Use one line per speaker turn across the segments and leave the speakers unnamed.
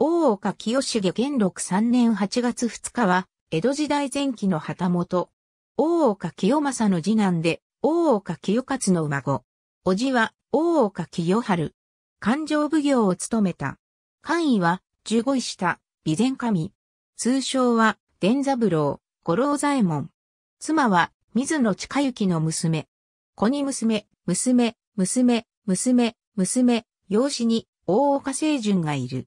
大岡清重元禄3年8月2日は、江戸時代前期の旗本。
大岡清正の次男で、大岡清勝の孫。叔父は、大岡清春。勘定奉行を務めた。官位は、十五位下、備前神。通称は、伝三郎、五郎左衛門。妻は、水野近幸の娘。子に娘、娘、娘、娘、娘、養子に、大岡清順がいる。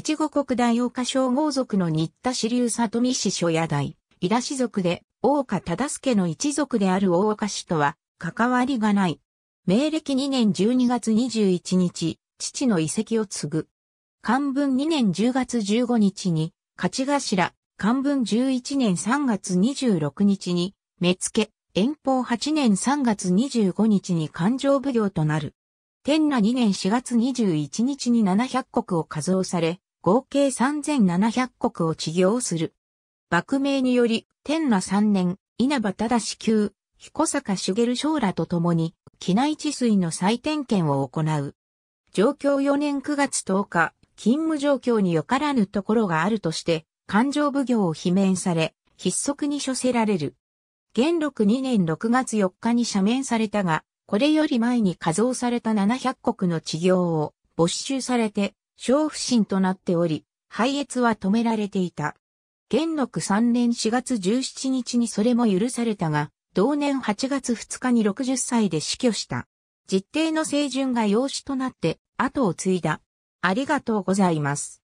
越後国大岡将豪族の新田支流里見氏諸屋代、伊田氏族で、大岡忠助の一族である大岡氏とは、関わりがない。明暦2年12月21日、父の遺跡を継ぐ。漢文2年10月15日に、勝頭、漢文11年3月26日に、目付、遠方8年3月25日に勘定奉行となる。天那2年4月21日に700国を加増され、合計3700国を治業する。幕名により、天那3年、稲葉忠級、彦坂茂将らと共に、機内治水の再点検を行う。状況4年9月10日、勤務状況によからぬところがあるとして、勘定奉行を罷免され、筆則に処せられる。元禄2年6月4日に赦免されたが、これより前に加増された700国の治療を没収されて、小不振となっており、廃越は止められていた。元禄3年4月17日にそれも許されたが、同年8月2日に60歳で死去した。実
定の清純が養子となって、後を継いだ。ありがとうございます。